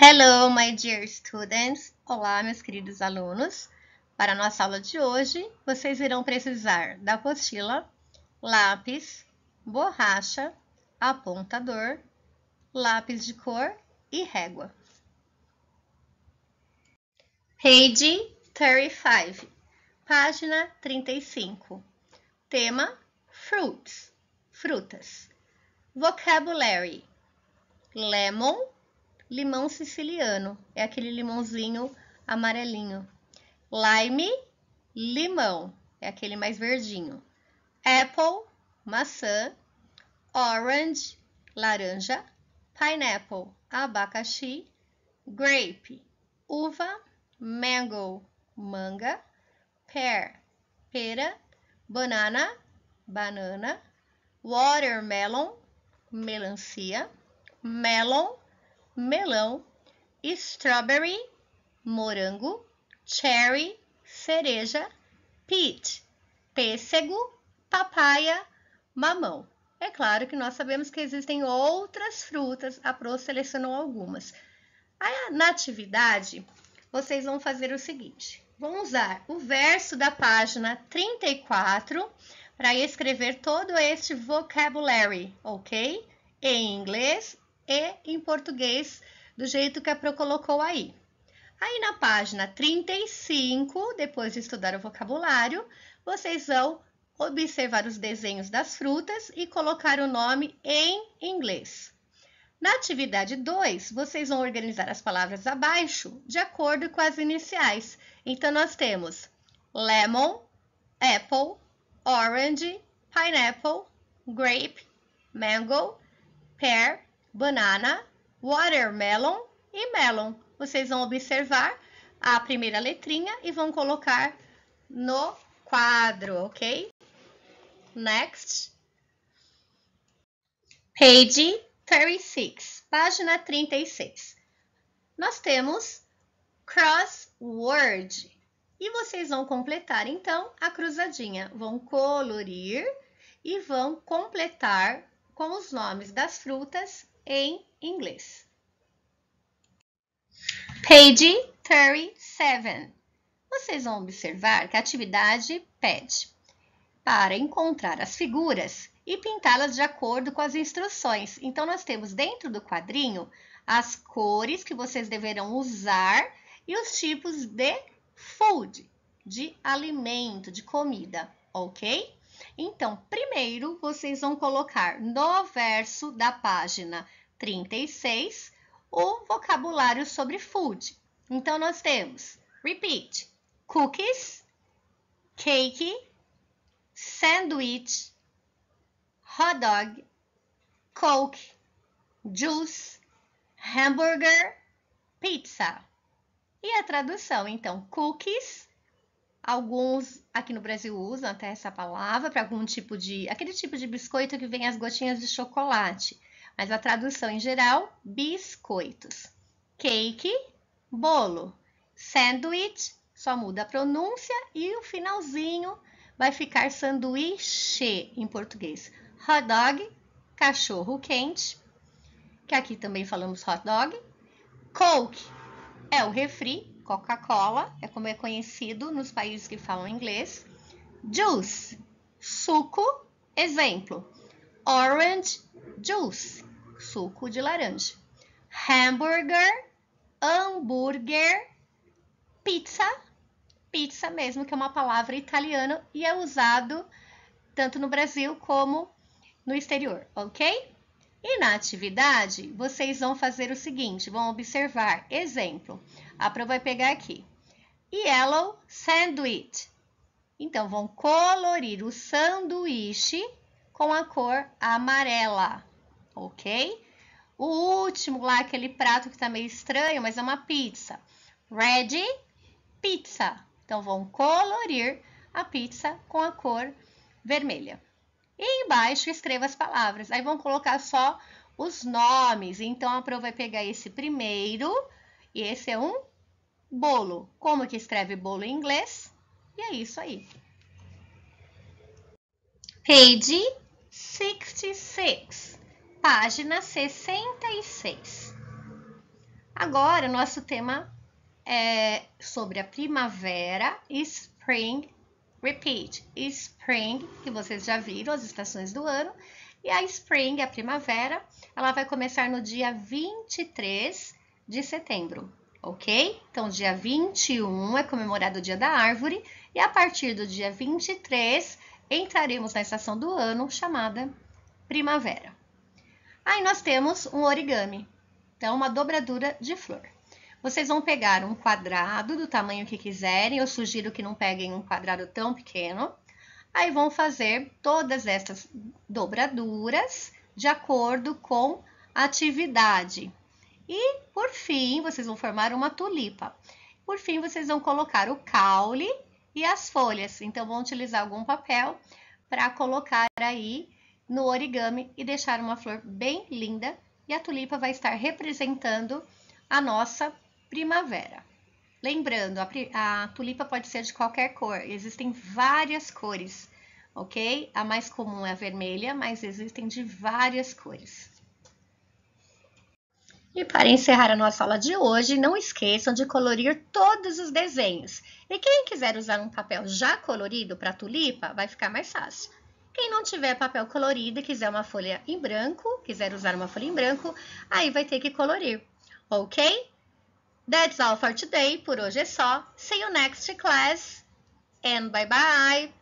Hello, my dear students! Olá, meus queridos alunos! Para a nossa aula de hoje, vocês irão precisar da apostila, lápis, borracha, apontador, lápis de cor e régua. Page 35, página 35. Tema: fruits, frutas. Vocabulary: lemon, limão siciliano, é aquele limãozinho amarelinho. Lime, limão, é aquele mais verdinho. Apple, maçã. Orange, laranja. Pineapple, abacaxi. Grape, uva. Mango, manga. Pear, pera. Banana, banana. Watermelon, melancia. Melon, melão, strawberry, morango, cherry, cereja, peach, pêssego, papaya, mamão. É claro que nós sabemos que existem outras frutas, a Pro selecionou algumas. Na atividade, vocês vão fazer o seguinte: vão usar o verso da página 34 para escrever todo este vocabulary, ok? Em inglês e em português, do jeito que a Pro colocou aí. Aí na página 35, depois de estudar o vocabulário, vocês vão observar os desenhos das frutas e colocar o nome em inglês. Na atividade 2, vocês vão organizar as palavras abaixo de acordo com as iniciais. Então, nós temos lemon, apple, orange, pineapple, grape, mango, pear, banana, watermelon e melon. Vocês vão observar a primeira letrinha e vão colocar no quadro, ok? Next. Page 36, página 36. Nós temos crossword. E vocês vão completar, então, a cruzadinha. Vão colorir e vão completar com os nomes das frutas em inglês. Page 37. Vocês vão observar que a atividade pede para encontrar as figuras e pintá-las de acordo com as instruções. Então, nós temos dentro do quadrinho as cores que vocês deverão usar e os tipos de food, de alimento, de comida, ok? Então, primeiro, vocês vão colocar no verso da página 36, o vocabulário sobre food. Então, nós temos, repeat, cookies, cake, sandwich, hot dog, coke, juice, hamburger, pizza. E a tradução, então, cookies, alguns aqui no Brasil usam até essa palavra para algum tipo de, aquele tipo de biscoito que vem as gotinhas de chocolate. Mas a tradução em geral, biscoitos. Cake, bolo. Sandwich, só muda a pronúncia e o finalzinho vai ficar sanduíche em português. Hot dog, cachorro quente, que aqui também falamos hot dog. Coke é o refri, Coca-Cola, é como é conhecido nos países que falam inglês. Juice, suco, exemplo orange juice, suco de laranja. Hamburger, hambúrguer, pizza, pizza mesmo, que é uma palavra italiana e é usado tanto no Brasil como no exterior, ok? E na atividade, vocês vão fazer o seguinte, vão observar. Exemplo, a Pro vai pegar aqui. Yellow sandwich. Então, vão colorir o sanduíche com a cor amarela, ok? O último lá, aquele prato que tá meio estranho, mas é uma pizza. Red Pizza. Então, vão colorir a pizza com a cor vermelha. E embaixo, escreva as palavras. Aí, vão colocar só os nomes. Então, a Pro vai pegar esse primeiro e esse é um bolo. Como que escreve bolo em inglês? E é isso aí. Page 66, página 66. Agora, nosso tema é sobre a primavera, spring, repeat, spring, que vocês já viram, as estações do ano. E a spring, a primavera, ela vai começar no dia 23 de setembro, ok? Então, dia 21 é comemorado o dia da árvore, e a partir do dia 23 entraremos na estação do ano chamada primavera. Aí nós temos um origami, então uma dobradura de flor. Vocês vão pegar um quadrado do tamanho que quiserem, eu sugiro que não peguem um quadrado tão pequeno. Aí vão fazer todas essas dobraduras de acordo com a atividade. E, por fim, vocês vão formar uma tulipa. Por fim, vocês vão colocar o caule e as folhas. Então, vão utilizar algum papel para colocar aí no origami e deixar uma flor bem linda. E a tulipa vai estar representando a nossa primavera. Lembrando, a, a tulipa pode ser de qualquer cor, existem várias cores, ok? A mais comum é a vermelha, mas existem de várias cores. E para encerrar a nossa aula de hoje, não esqueçam de colorir todos os desenhos. E quem quiser usar um papel já colorido para tulipa, vai ficar mais fácil. Quem não tiver papel colorido e quiser uma folha em branco, quiser usar uma folha em branco, aí vai ter que colorir, ok? That's all for today. Por hoje é só. See you next class and bye bye.